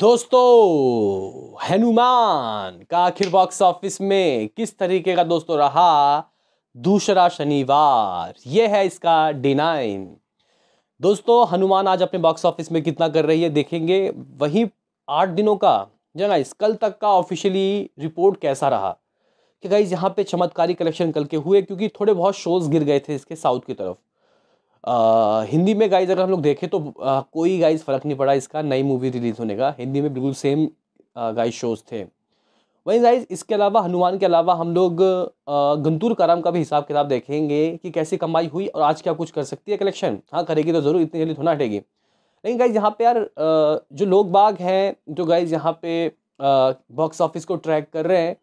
दोस्तों हनुमान का आखिर बॉक्स ऑफिस में किस तरीके का दोस्तों रहा दूसरा शनिवार यह है इसका डिनाइन दोस्तों हनुमान आज अपने बॉक्स ऑफिस में कितना कर रही है देखेंगे वहीं आठ दिनों का जना इस कल तक का ऑफिशियली रिपोर्ट कैसा रहा कि गाइज यहाँ पे चमत्कारी कलेक्शन कल के हुए क्योंकि थोड़े बहुत शोज़ गिर गए थे इसके साउथ की तरफ आ, हिंदी में गाइज अगर हम लोग देखें तो आ, कोई गाइज फ़र्क नहीं पड़ा इसका नई मूवी रिलीज़ होने का हिंदी में बिल्कुल सेम गाइज शोज़ थे वहीं गाइज इसके अलावा हनुमान के अलावा हम लोग गंतूर कराम का भी हिसाब किताब देखेंगे कि कैसी कमाई हुई और आज क्या कुछ कर सकती है कलेक्शन हाँ करेगी तो ज़रूर इतनी जल्दी थोड़ा हटेगी लेकिन गाइज यहाँ पे यार जो लोग बाग हैं जो गाइज यहाँ पे बॉक्स ऑफिस को ट्रैक कर रहे हैं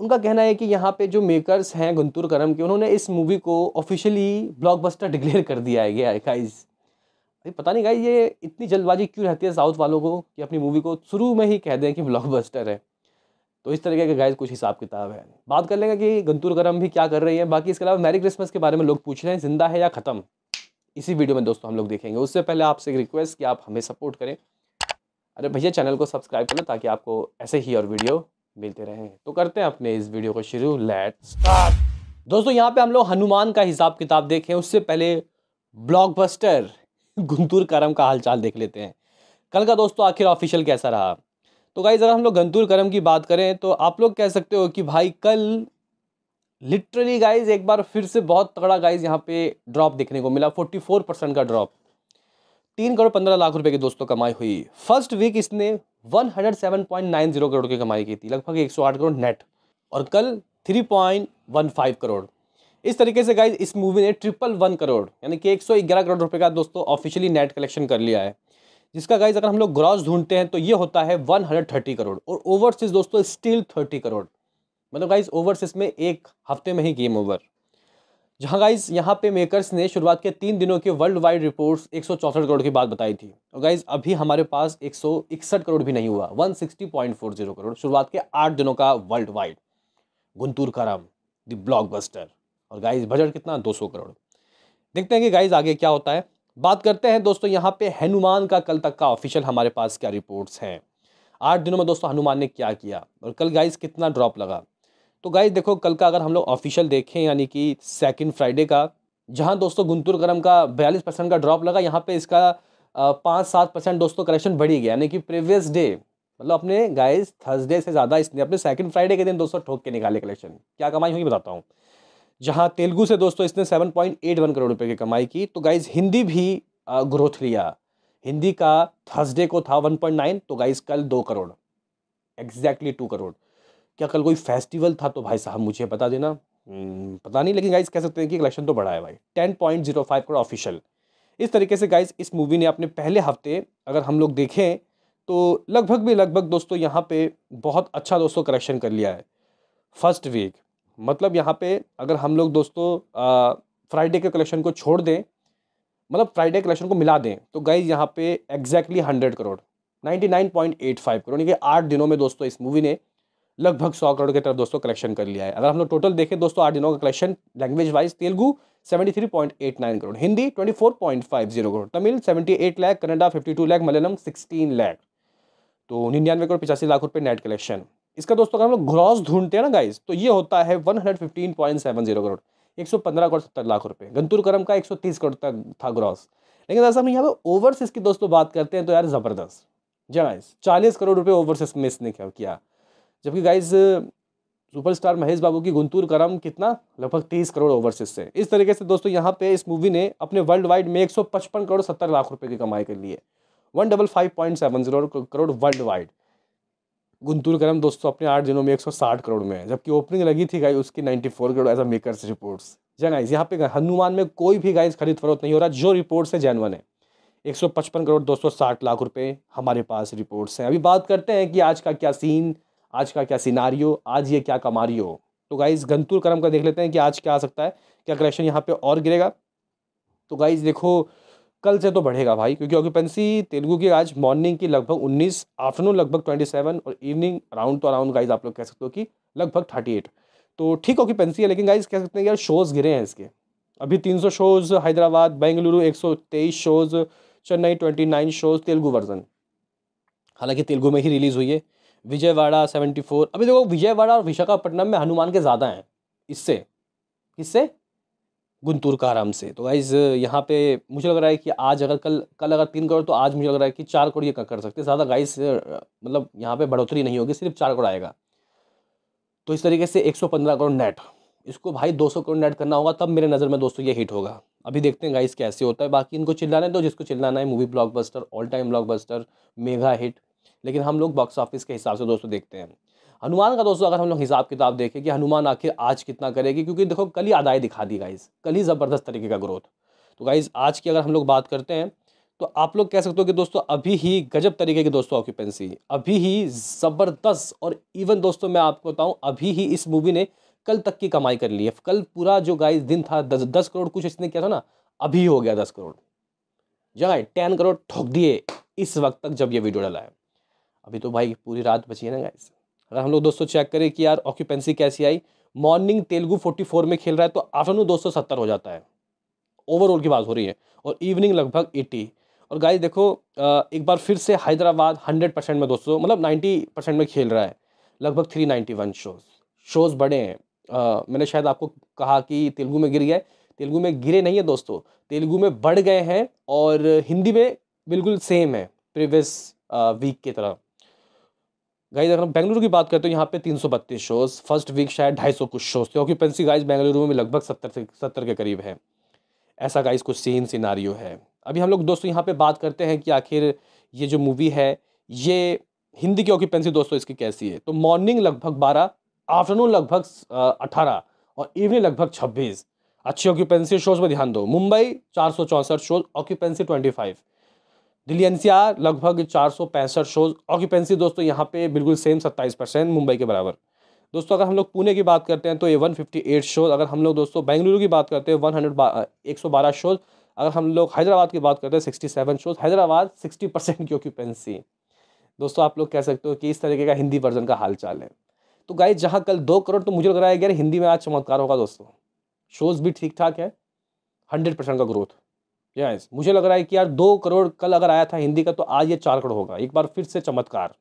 उनका कहना है कि यहाँ पे जो मेकर्स हैं गुंतूर करम के उन्होंने इस मूवी को ऑफिशियली ब्लॉकबस्टर डिक्लेयर कर दिया है गया गाइज अरे पता नहीं गाई ये इतनी जल्दबाजी क्यों रहती है साउथ वालों को कि अपनी मूवी को शुरू में ही कह दें कि ब्लॉकबस्टर है तो इस तरीके का गाइज कुछ हिसाब किताब है बात कर लेंगे कि गंतूर करम भी क्या कर रही है बाकी इसके अलावा मैरी क्रिसमस के बारे में लोग पूछ रहे हैं जिंदा है या ख़त्म इसी वीडियो में दोस्तों हम लोग देखेंगे उससे पहले आपसे एक रिक्वेस्ट कि आप हमें सपोर्ट करें अरे भैया चैनल को सब्सक्राइब करें ताकि आपको ऐसे ही और वीडियो मिलते रहें तो करते हैं अपने इस वीडियो को शुरू लेट स्टार्ट दोस्तों यहाँ पे हम लोग हनुमान का हिसाब किताब देखें उससे पहले ब्लॉकबस्टर गुंतूर करम का हालचाल देख लेते हैं कल का दोस्तों आखिर ऑफिशियल कैसा रहा तो गाइज अगर हम लोग गंतूर करम की बात करें तो आप लोग कह सकते हो कि भाई कल लिटरली गाइज एक बार फिर से बहुत तगड़ा गाइज यहाँ पे ड्रॉप देखने को मिला फोर्टी फोर परसेंट का ड्रॉप तीन करोड़ पंद्रह लाख रुपए की दोस्तों कमाई हुई फर्स्ट वीक इसने 107.90 करोड़ की कमाई की थी लगभग 108 करोड़ नेट और कल 3.15 करोड़ इस तरीके से गाइज इस मूवी ने ट्रिपल वन करोड़ यानी कि 111 करोड़ रुपए का दोस्तों ऑफिशियली नेट कलेक्शन कर लिया है जिसका गाइज अगर हम लोग ग्रॉस ढूंढते हैं तो ये होता है 130 करोड़ और ओवरसीज दोस्तों स्टिल 30 करोड़ मतलब गाइज ओवरसीज में एक हफ्ते में ही गेम ओवर जहाँ गाइज यहाँ पे मेकर्स ने शुरुआत के तीन दिनों के वर्ल्ड वाइड रिपोर्ट्स एक करोड़ की बात बताई थी और गाइज अभी हमारे पास एक करोड़ भी नहीं हुआ 160.40 करोड़ शुरुआत के आठ दिनों का world worldwide Guntur Kaaram the blockbuster और गाइज बजट कितना 200 करोड़ देखते हैं कि गाइज आगे क्या होता है बात करते हैं दोस्तों यहाँ पे हनुमान का कल तक का ऑफिशियल हमारे पास क्या रिपोर्ट्स हैं आठ दिनों में दोस्तों हनुमान ने क्या किया और कल गाइज कितना ड्रॉप लगा तो गाइज देखो कल का अगर हम लोग ऑफिशियल देखें यानी कि सेकेंड फ्राइडे का जहाँ दोस्तों गुंतूर गरम का बयालीस परसेंट का ड्रॉप लगा यहाँ पे इसका पाँच सात परसेंट दोस्तों करेक्शन बढ़ी गया यानी कि प्रीवियस डे मतलब अपने गाइज थर्सडे से ज़्यादा इसने अपने सेकंड फ्राइडे के दिन दोस्तों ठोक के निकाले कलेक्शन क्या कमाई हुई बताता हूँ जहाँ तेलुगु से दोस्तों इसने seven point eight one crore रुपये की कमाई की तो गाइज हिंदी भी ग्रोथ लिया हिंदी का थर्सडे को था वन पॉइंट नाइन तो गाइज कल दो करोड़ एग्जैक्टली टू करोड़ क्या कल कोई फेस्टिवल था तो भाई साहब मुझे बता देना हम्म, पता नहीं लेकिन गाइज कह सकते हैं कि कलेक्शन तो बढ़ा है भाई ten point zero five crore official इस तरीके से गाइज इस मूवी ने अपने पहले हफ्ते अगर हम लोग देखें तो लगभग भी लगभग दोस्तों यहाँ पे बहुत अच्छा दोस्तों कलेक्शन कर लिया है फर्स्ट वीक मतलब यहाँ पे अगर हम लोग दोस्तों फ्राइडे के कलेक्शन को छोड़ दें मतलब फ्राइडे कलेक्शन को मिला दें तो गाइज यहाँ पे exactly hundred crore ninety nine point eight five crore यानी कि आठ दिनों में दोस्तों इस मूवी ने लगभग सौ करोड़ की तरफ दोस्तों कलेक्शन कर लिया है अगर हम लोग टोटल देखें दोस्तों आठ दिनों का collection language wise Telugu 73.89 crore Hindi 24.50 crore Tamil 78 lakh fifty 52 lakh Malayalam 16 lakh तो निन्यानवे करोड़ पचासी लाख रुपए नेट कलेक्शन इसका दोस्तों अगर हम लोग ग्रॉस ढूंढते हैं ना गाइज तो ये होता है जीरो करोड़ पंद्रह करोड़ सत्तर लाख रुपये गंतुर करम का तीस करोड़ तक था ग्रॉस लेकिन जैसा हम यहाँ पर ओवरसीज की दोस्तों बात करते हैं तो यार ज़बरदस्त जी गाइज चालीस करोड़ रुपये ओवरसीज मिस ने किया जबकि गाइज सुपरस्टार महेश बाबू की गुंतूर करम कितना लगभग तीस करोड़ ओवरसीज से इस तरीके से दोस्तों यहाँ पे इस मूवी ने अपने वर्ल्ड वाइड में एक सौ पचपन करोड़ सत्तर लाख रुपए की कमाई कर ली है one double five point seven zero crore worldwide Guntur Kaaram दोस्तों अपने आठ दिनों में एक सौ साठ करोड़ में है जबकि ओपनिंग लगी थी गाइज उसकी ninety four crore as a makers reports जय गाइज यहाँ पे हनुमान में कोई भी गाइज खरीद फरोख्त नहीं हो रहा जो रिपोर्ट्स है जैनवन है एक सौ पचपन करोड़ दो सौ साठ लाख रुपए हमारे पास रिपोर्ट्स हैं अभी बात करते हैं कि आज का क्या सीन आज का क्या सिनारियो आज ये क्या कमारियो तो गाइज गंतुर क्रम का देख लेते हैं कि आज क्या आ सकता है क्या करेक्शन यहाँ पे और गिरेगा तो गाइज देखो कल से तो बढ़ेगा भाई क्योंकि ऑक्यूपेंसी तेलुगु की आज मॉर्निंग की लगभग उन्नीस आफ्टरनून लगभग ट्वेंटी सेवन और इवनिंग अराउंड तो अराउंड गाइज आप लोग कह सकते हो कि लगभग थर्टी एट तो ठीक ऑक्यूपेंसी है लेकिन गाइज कह सकते हैं यार शोज़ गिरे हैं इसके अभी तीन सौ शोज़ हैदराबाद बेंगलुरु एक सौ तेईस shows Chennai twenty nine shows Telugu version हालांकि तेलुगु में ही रिलीज़ हुई है विजयवाड़ा सेवेंटी फोर अभी देखो विजयवाड़ा और विशाखापट्टनम में हनुमान के ज़्यादा हैं इससे किससे गुंतूर का आराम से तो गाइज यहाँ पे मुझे लग रहा है कि आज अगर कल कल अगर तीन करोड़ तो आज मुझे लग रहा है कि चार करोड़ ये कर सकते हैं ज़्यादा गाइज मतलब यहाँ पे बढ़ोतरी नहीं होगी सिर्फ चार करोड़ आएगा तो इस तरीके से एक सौ पंद्रह करोड़ नेट इसको भाई दो सौ करोड़ नेट करना होगा तब मेरे नज़र में दोस्तों ये हिट होगा अभी देखते हैं गाइस कैसे होता है बाकी इनको चिल्लाना है तो जिसको चिल्लाना है movie blockbuster all time blockbuster mega hit लेकिन हम लोग बॉक्स ऑफिस के हिसाब से दोस्तों देखते हैं हनुमान का दोस्तों अगर हम लोग हिसाब किताब देखें कि हनुमान आखिर आज कितना करेगी क्योंकि देखो कल ही आदाय दिखा दी गाइज कल ही ज़बरदस्त तरीके का ग्रोथ तो गाइज आज की अगर हम लोग बात करते हैं तो आप लोग कह सकते हो कि दोस्तों अभी ही गजब तरीके की दोस्तों ऑक्यूपेंसी अभी ही ज़बरदस्त और इवन दोस्तों मैं आपको बताऊँ अभी ही इस मूवी ने कल तक की कमाई कर ली है कल पूरा जो गाइज दिन था दस दस करोड़ कुछ इसने किया था ना अभी हो गया दस करोड़ जगह टेन करोड़ ठोक दिए इस वक्त तक जब ये वीडियो डाला है अभी तो भाई पूरी रात बची है ना गाइस अगर हम लोग दोस्तों चेक करें कि यार ऑक्यूपेंसी कैसी आई मॉर्निंग तेलुगु 44 में खेल रहा है तो आफ्टरनून 270 हो जाता है ओवरऑल की बात हो रही है और इवनिंग लगभग 80 और गाइस देखो एक बार फिर से हैदराबाद 100 परसेंट में दोस्तों मतलब 90 परसेंट में खेल रहा है लगभग 391 शोज़ शोज़ बड़े हैं मैंने शायद आपको कहा कि तेलुगु में गिर गया तेलुगु में गिरे नहीं है दोस्तों तेलुगु में बढ़ गए हैं और हिंदी में बिल्कुल सेम है प्रीवियस वीक की तरह गाइज अगर हम बेंगलुरु की बात करते हैं तो यहाँ पे तीन सौ बत्तीस शोज़ फर्स्ट वीक शायद ढाई सौ कुछ शोज़ थे ऑक्यूपेंसी गाइज बेंगलुरु में लगभग सत्तर से सत्तर के करीब है ऐसा गाइज कुछ सीन सिनारियो है अभी हम लोग दोस्तों यहाँ पे बात करते हैं कि आखिर ये जो मूवी है ये हिंदी की ऑक्यूपेंसी दोस्तों इसकी कैसी है तो मॉर्निंग लगभग बारह आफ्टरनून लगभग अठारह और इवनिंग लगभग छब्बीस अच्छी ऑक्यूपेंसी शोज़ पर ध्यान दो मुंबई चार सौ चौंसठ shows occupancy twenty five Delhi NCR लगभग चार सौ पैंसठ शोज ऑक्यूपेंसी दोस्तों यहाँ पे बिल्कुल सेम सत्ताईस परसेंट मुंबई के बराबर दोस्तों अगर हम लोग पुणे की बात करते हैं तो ये एट शोज अगर हम लोग दोस्तों बेंगलुरु की बात करते हैं वन हंड्रेड एक सौ बारह शोज अगर हम लोग हैदराबाद की बात करते हैं sixty seven shows Hyderabad sixty percent की ऑक्यूपेंसी दोस्तों आप लोग कह सकते हो कि इस तरीके का हिंदी वर्जन का हालचाल है तो गाइज जहाँ कल दो करोड़ तो मुझे लग रहा है यार हिंदी में आज चमत्कार होगा दोस्तों शोज़ भी ठीक ठाक है हंड्रेड परसेंट का ग्रोथ यस मुझे लग रहा है कि यार दो करोड़ कल अगर आया था हिंदी का तो आज ये चार करोड़ होगा एक बार फिर से चमत्कार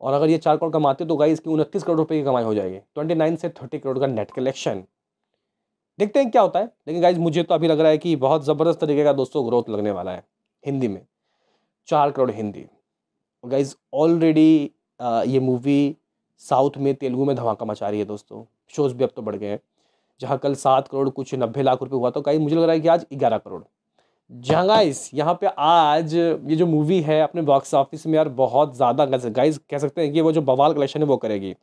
और अगर ये चार करोड़ कमाते तो गाइस की उनतीस करोड़ रुपए की कमाई हो जाएगी ट्वेंटी नाइन से थर्टी करोड़ का नेट कलेक्शन देखते हैं क्या होता है लेकिन गाइज मुझे तो अभी लग रहा है कि बहुत ज़बरदस्त तरीके का दोस्तों ग्रोथ लगने वाला है हिंदी में चार करोड़ हिंदी गाइज ऑलरेडी ये मूवी साउथ में तेलुगु में धमाका मचा रही है दोस्तों शोज़ भी अब तो बढ़ गए हैं जहाँ कल सात करोड़ कुछ नब्बे लाख रुपये हुआ तो गाइज मुझे लग रहा है कि आज ग्यारह करोड़ जहांगाइस यहाँ पे आज ये जो मूवी है अपने बॉक्स ऑफिस में यार बहुत ज़्यादा गाइस कह सकते हैं कि वो जो बवाल कलेक्शन है वो करेगी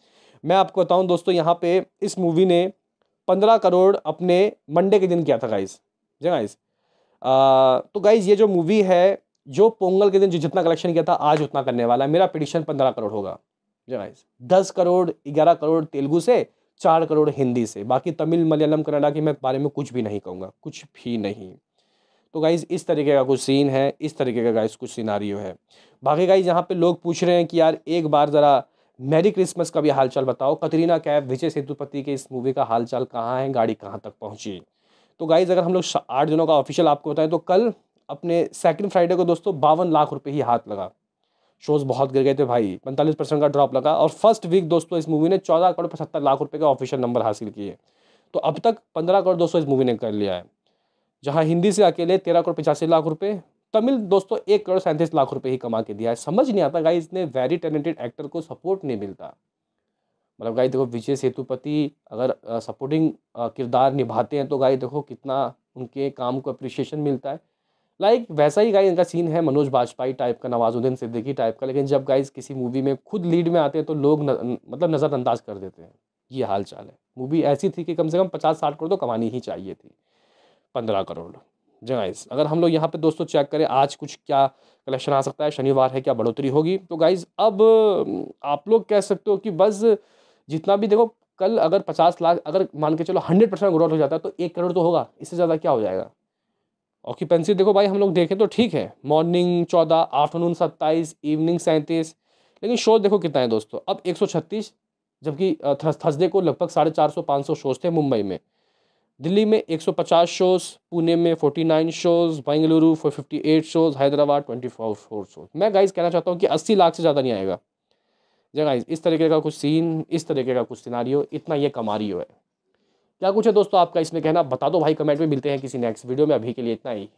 मैं आपको बताऊँ दोस्तों यहाँ पे इस मूवी ने पंद्रह करोड़ अपने मंडे के दिन किया था गाइस जहाँ गाइस तो गाइस ये जो मूवी है जो पोंगल के दिन जो जितना कलेक्शन किया था आज उतना करने वाला है मेरा पिटिशन पंद्रह करोड़ होगा जी गाइस दस करोड़ ग्यारह करोड़ तेलुगू से चार करोड़ हिंदी से बाकी तमिल मलयालम कन्नडा के मैं बारे में कुछ भी नहीं कहूँगा कुछ भी नहीं तो गाइज़ इस तरीके का कुछ सीन है इस तरीके का गाइज़ कुछ सिनारियो है बाकी गाइज़ यहाँ पे लोग पूछ रहे हैं कि यार एक बार ज़रा मैरी क्रिसमस का भी हालचाल बताओ कतरीना कैब विजय सेतुपति के इस मूवी का हालचाल कहाँ है गाड़ी कहाँ तक पहुँची तो गाइज़ अगर हम लोग आठ दिनों का ऑफिशियल आपको बताएं तो कल अपने सेकेंड फ्राइडे को दोस्तों बावन लाख रुपये ही हाथ लगा शोज़ बहुत गिर गए थे भाई पैंतालीस परसेंट का ड्रॉप लगा और फर्स्ट वीक दोस्तों इस मूवी ने चौदह करोड़ पचहत्तर लाख रुपये का ऑफिशियल नंबर हासिल किए तो अब तक पंद्रह करोड़ दोस्तों इस मूवी ने कर लिया है जहाँ हिंदी से अकेले तेरह करोड़ पचासी लाख रुपये तमिल दोस्तों एक करोड़ सैंतीस लाख रुपए ही कमा के दिया है समझ नहीं आता गाई इसने वेरी टैलेंटेड एक्टर को सपोर्ट नहीं मिलता मतलब गाई देखो विजय सेतुपति अगर सपोर्टिंग किरदार निभाते हैं तो गाई देखो कितना उनके काम को अप्रिशिएशन मिलता है लाइक वैसा ही गाई इनका सीन है मनोज बाजपेयी टाइप का नवाजुद्दीन सिद्दीकी टाइप का लेकिन जब गाइज किसी मूवी में खुद लीड में आते हैं तो लोग न, मतलब नज़रअंदाज कर देते हैं ये हाल चाल है मूवी ऐसी थी कि कम से कम पचास साठ करोड़ तो कमानी ही चाहिए थी पंद्रह करोड़ जी गाइज अगर हम लोग यहाँ पे दोस्तों चेक करें आज कुछ क्या कलेक्शन आ सकता है शनिवार है क्या बढ़ोतरी होगी तो गाइज अब आप लोग कह सकते हो कि बस जितना भी देखो कल अगर पचास लाख अगर मान के चलो हंड्रेड परसेंट ग्रोथ हो जाता है तो एक करोड़ तो होगा इससे ज़्यादा क्या हो जाएगा ऑक्यूपेंसी देखो भाई हम लोग देखें तो ठीक है मॉर्निंग चौदह आफ्टरनून सत्ताईस इवनिंग सैंतीस लेकिन शोज देखो कितना है दोस्तों अब एक सौ छत्तीस जबकि थर्सडे को लगभग साढ़े चार सौ पाँच सौ शोज थे मुंबई में दिल्ली में 150 शोज़ पुणे में 49 shows Bengaluru eight shows Hyderabad 24 four shows मैं गाइस कहना चाहता हूँ कि 80 लाख से ज़्यादा नहीं आएगा जी गाइस इस तरीके का कुछ सीन इस तरीके का कुछ सिनारियो इतना ये कमारियो है क्या कुछ है दोस्तों आपका इसमें कहना बता दो भाई कमेंट में मिलते हैं किसी नेक्स्ट वीडियो में अभी के लिए इतना ही